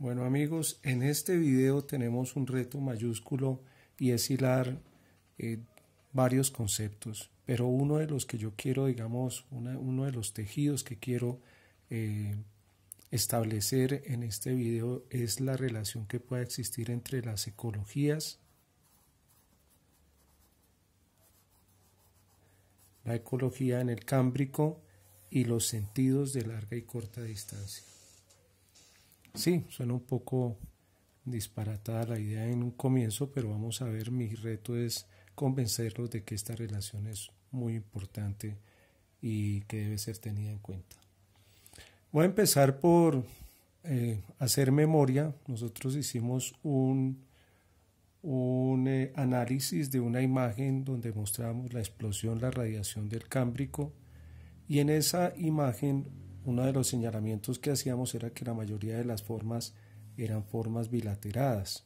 Bueno amigos, en este video tenemos un reto mayúsculo y es hilar eh, varios conceptos, pero uno de los que yo quiero, digamos, uno de los tejidos que quiero eh, establecer en este video es la relación que pueda existir entre las ecologías, la ecología en el cámbrico y los sentidos de larga y corta distancia. Sí, suena un poco disparatada la idea en un comienzo, pero vamos a ver, mi reto es convencerlos de que esta relación es muy importante y que debe ser tenida en cuenta. Voy a empezar por eh, hacer memoria. Nosotros hicimos un, eh, análisis de una imagen donde mostramos la explosión, la radiación del cámbrico y en esa imagen uno de los señalamientos que hacíamos era que la mayoría de las formas eran formas bilateradas,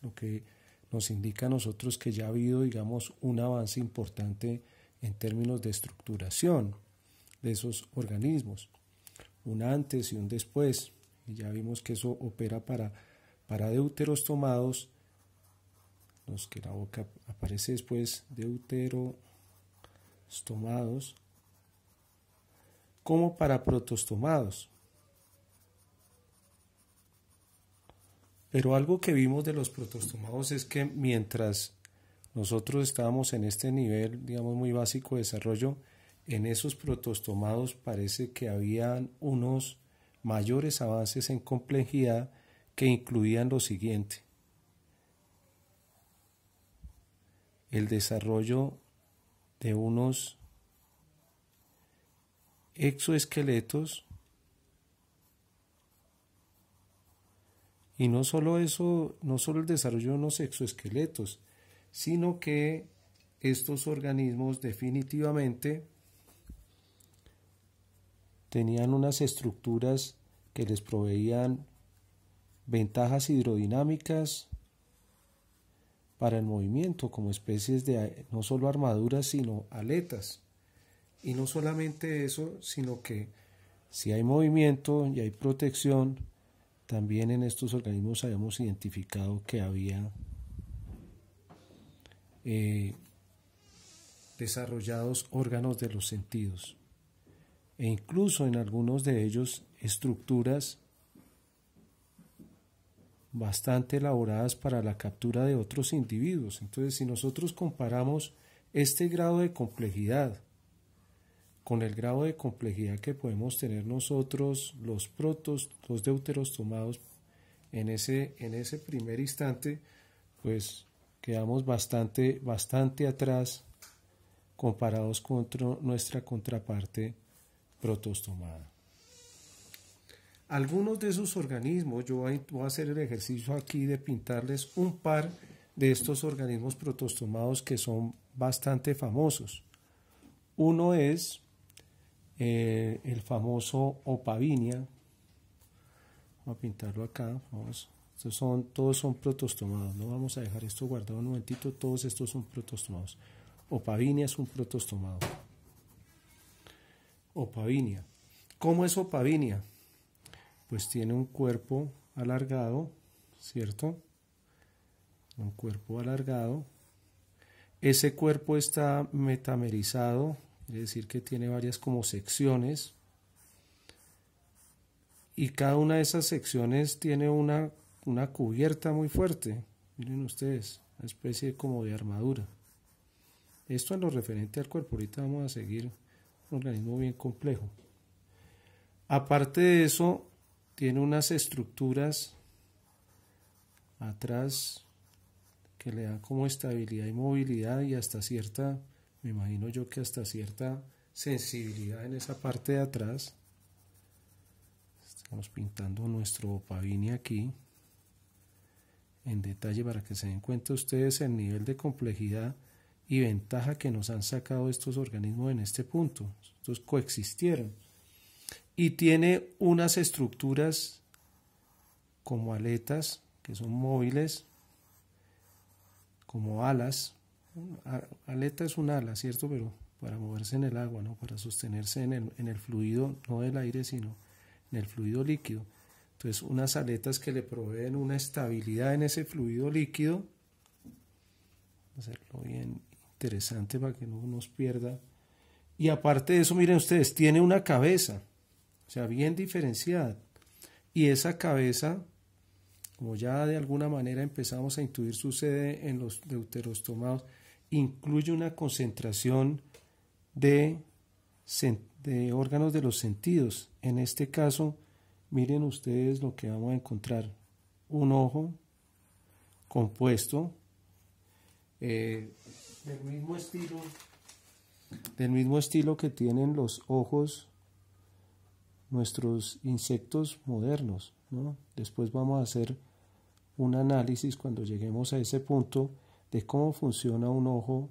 lo que nos indica a nosotros que ya ha habido, digamos, un avance importante en términos de estructuración de esos organismos, un antes y un después, y ya vimos que eso opera para, para deuteros tomados, los que la boca aparece después, deuteros tomados, como para protostomados. Pero algo que vimos de los protostomados es que mientras nosotros estábamos en este nivel, digamos, muy básico de desarrollo, en esos protostomados parece que habían unos mayores avances en complejidad que incluían lo siguiente. El desarrollo de unos exoesqueletos. Y no solo eso, no solo el desarrollo de unos exoesqueletos, sino que estos organismos definitivamente tenían unas estructuras que les proveían ventajas hidrodinámicas para el movimiento como especies de no solo armaduras sino aletas. Y no solamente eso, sino que si hay movimiento y hay protección, también en estos organismos habíamos identificado que había eh, desarrollados órganos de los sentidos e incluso en algunos de ellos estructuras bastante elaboradas para la captura de otros individuos. Entonces, si nosotros comparamos este grado de complejidad con el grado de complejidad que podemos tener nosotros, los protos, los deuteros tomados en ese, en ese primer instante, pues quedamos bastante, bastante atrás comparados con nuestra contraparte protostomada. Algunos de esos organismos, yo voy a hacer el ejercicio aquí de pintarles un par de estos organismos protostomados que son bastante famosos. Uno es eh, el famoso opavinia. Vamos a pintarlo acá, vamos. son, todos son protostomados, no vamos a dejar esto guardado un momentito, todos estos son protostomados. Opavinia es un protostomado. Opavinia. ¿Cómo es opavinia? Pues tiene un cuerpo alargado, ¿cierto? Un cuerpo alargado. Ese cuerpo está metamerizado es decir que tiene varias como secciones y cada una de esas secciones tiene una, una cubierta muy fuerte, miren ustedes, una especie como de armadura. Esto en lo referente al cuerpo, ahorita vamos a seguir un organismo bien complejo. Aparte de eso, tiene unas estructuras atrás que le dan como estabilidad y movilidad y hasta cierta me imagino yo que hasta cierta sensibilidad en esa parte de atrás. Estamos pintando nuestro pavini aquí en detalle para que se den cuenta ustedes el nivel de complejidad y ventaja que nos han sacado estos organismos en este punto. Estos coexistieron. Y tiene unas estructuras como aletas, que son móviles, como alas, aleta es un ala, ¿cierto? Pero para moverse en el agua, ¿no? Para sostenerse en el, fluido, no del aire, sino en el fluido líquido. Entonces, unas aletas que le proveen una estabilidad en ese fluido líquido. Hacerlo bien interesante para que no nos pierda. Y aparte de eso, miren ustedes, tiene una cabeza, o sea, bien diferenciada. Y esa cabeza, como ya de alguna manera empezamos a intuir, sucede en los deuterostomados, incluye una concentración de, órganos de los sentidos. En este caso, miren ustedes lo que vamos a encontrar. Un ojo compuesto eh, del mismo estilo que tienen los ojos nuestros insectos modernos. Después vamos a hacer un análisis cuando lleguemos a ese punto es cómo funciona un ojo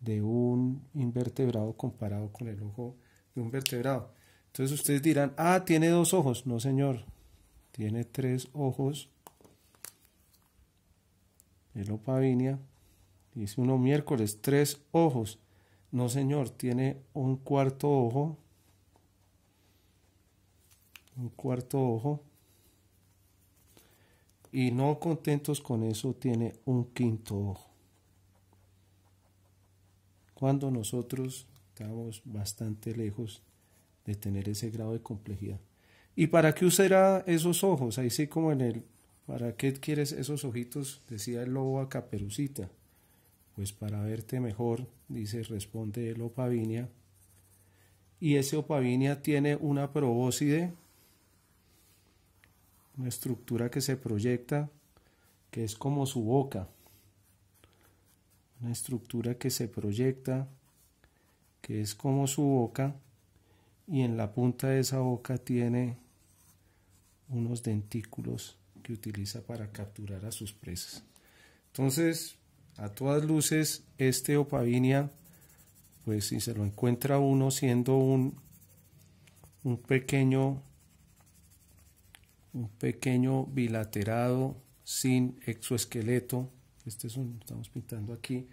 de un invertebrado comparado con el ojo de un vertebrado. Entonces ustedes dirán, ah, tiene dos ojos. No, señor, tiene tres ojos. El opavinia dice uno miércoles, tres ojos. No, señor, tiene un cuarto ojo. Un cuarto ojo y no contentos con eso tiene un quinto ojo. Cuando nosotros estamos bastante lejos de tener ese grado de complejidad. ¿Y para qué usará esos ojos? Ahí sí como en el, ¿para qué quieres esos ojitos? Decía el lobo a Caperucita. Pues para verte mejor, dice, responde el Opavinia. Y ese Opavinia tiene una probóscide una estructura que se proyecta, que es como su boca, una estructura que se proyecta, que es como su boca, y en la punta de esa boca tiene unos dentículos que utiliza para capturar a sus presas. Entonces, a todas luces, este opavinia, pues si se lo encuentra uno siendo un, un pequeño un pequeño bilaterado sin exoesqueleto. Este es un, estamos pintando aquí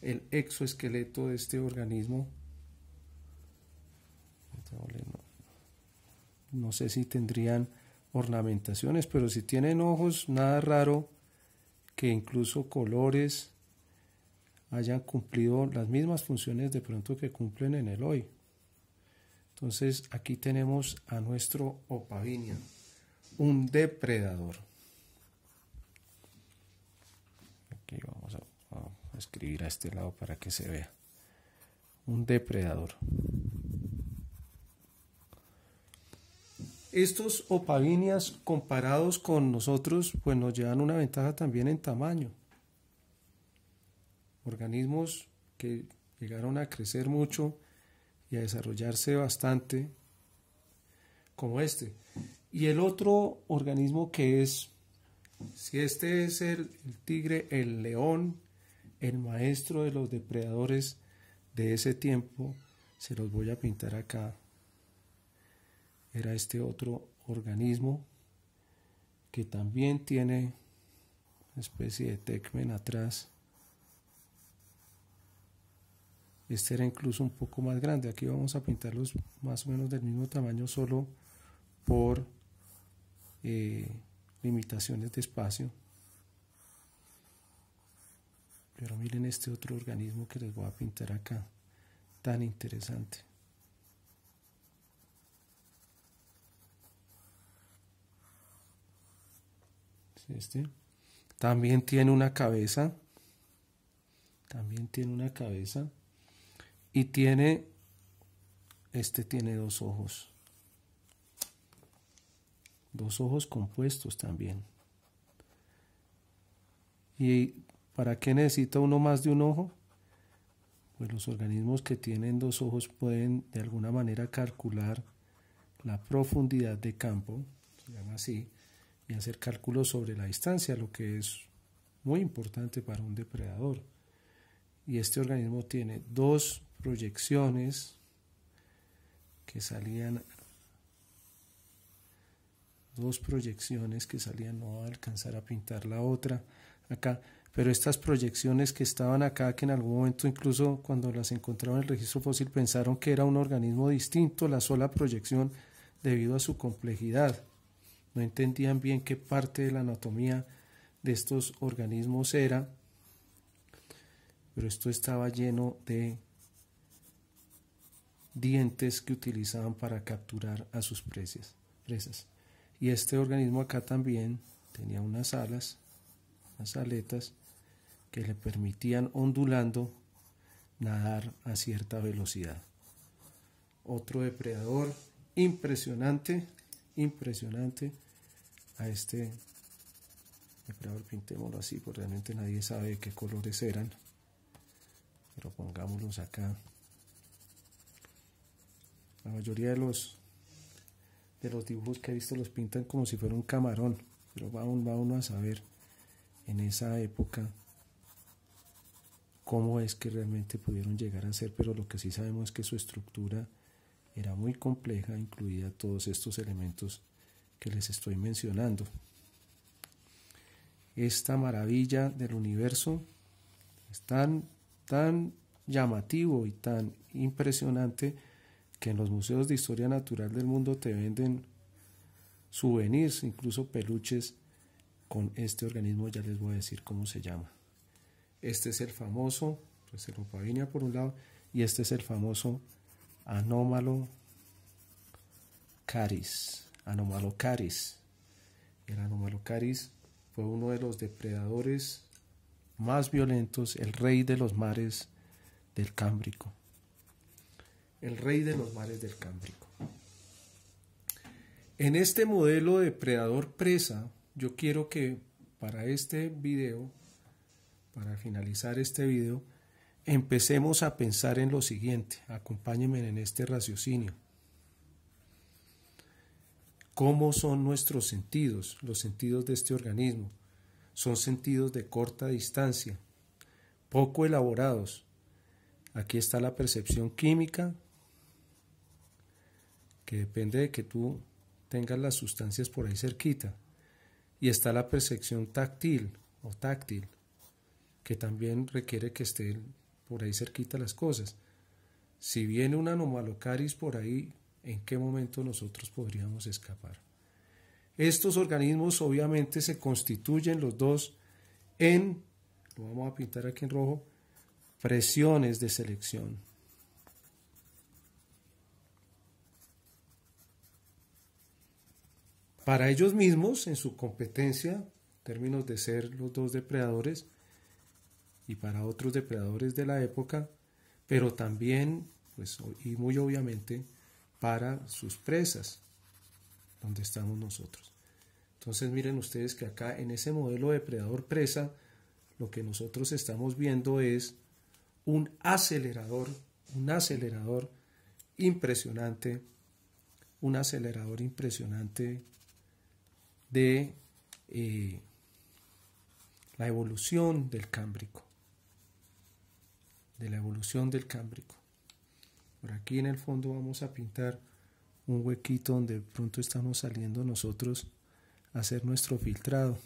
el exoesqueleto de este organismo. No sé si tendrían ornamentaciones, pero si tienen ojos, nada raro que incluso colores hayan cumplido las mismas funciones de pronto que cumplen en el hoy. Entonces aquí tenemos a nuestro Opavinia un depredador. vamos a, escribir a este lado para que se vea. Un depredador. Estos opavinias comparados con nosotros, pues nos llevan una ventaja también en tamaño. Organismos que llegaron a crecer mucho y a desarrollarse bastante, como este. Y el otro organismo que es, si este es el, tigre, el león, el maestro de los depredadores de ese tiempo, se los voy a pintar acá. Era este otro organismo que también tiene una especie de tecmen atrás. Este era incluso un poco más grande. Aquí vamos a pintarlos más o menos del mismo tamaño, solo por eh, limitaciones de espacio. Pero miren este otro organismo que les voy a pintar acá, tan interesante. Este. También tiene una cabeza. También tiene una cabeza. Y tiene, este tiene dos ojos dos ojos compuestos también. ¿Y para qué necesita uno más de un ojo? Pues los organismos que tienen dos ojos pueden de alguna manera calcular la profundidad de campo, se llama así, y hacer cálculos sobre la distancia, lo que es muy importante para un depredador. Y este organismo tiene dos proyecciones que salían dos proyecciones que salían, no voy a alcanzar a pintar la otra acá, pero estas proyecciones que estaban acá, que en algún momento incluso cuando las encontraron en el registro fósil pensaron que era un organismo distinto, la sola proyección debido a su complejidad. No entendían bien qué parte de la anatomía de estos organismos era, pero esto estaba lleno de dientes que utilizaban para capturar a sus presas. Y este organismo acá también tenía unas alas, unas aletas, que le permitían ondulando nadar a cierta velocidad. Otro depredador impresionante, impresionante a este depredador, pintémoslo así, porque realmente nadie sabe qué colores eran, pero pongámoslos acá. La mayoría de los de los dibujos que he visto los pintan como si fuera un camarón, pero va, uno va uno a saber en esa época cómo es que realmente pudieron llegar a ser, pero lo que sí sabemos es que su estructura era muy compleja, incluida todos estos elementos que les estoy mencionando. Esta maravilla del universo es tan, tan llamativo y tan impresionante que en los museos de historia natural del mundo te venden souvenirs, incluso peluches con este organismo, ya les voy a decir cómo se llama. Este es el famoso pues, Opavinia por un lado y este es el famoso anómalo caris, anómalo caris. El anómalo caris fue uno de los depredadores más violentos, el rey de los mares del Cámbrico el rey de los mares del Cámbrico. En este modelo de predador-presa, yo quiero que para este video, para finalizar este video, empecemos a pensar en lo siguiente. Acompáñenme en este raciocinio. ¿Cómo son nuestros sentidos, los sentidos de este organismo? Son sentidos de corta distancia, poco elaborados. Aquí está la percepción química, depende de que tú tengas las sustancias por ahí cerquita. Y está la percepción táctil o táctil, que también requiere que estén por ahí cerquita las cosas. Si viene una anomalocaris por ahí, ¿en qué momento nosotros podríamos escapar? Estos organismos obviamente se constituyen los dos en, lo vamos a pintar aquí en rojo, presiones de selección. para ellos mismos en su competencia, en términos de ser los dos depredadores, y para otros depredadores de la época, pero también, pues, y muy obviamente, para sus presas, donde estamos nosotros. Entonces miren ustedes que acá en ese modelo depredador-presa, lo que nosotros estamos viendo es un acelerador, un acelerador impresionante, un acelerador impresionante de eh, la evolución del cámbrico. De la evolución del cámbrico. Por aquí en el fondo vamos a pintar un huequito donde pronto estamos saliendo nosotros a hacer nuestro filtrado.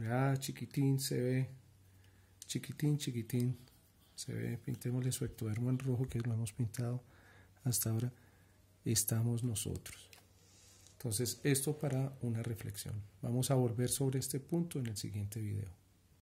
Ah, chiquitín se ve. Chiquitín, chiquitín. Se ve, pintémosle su ectodermo en rojo que lo hemos pintado hasta ahora. Estamos nosotros. Entonces, esto para una reflexión. Vamos a volver sobre este punto en el siguiente video.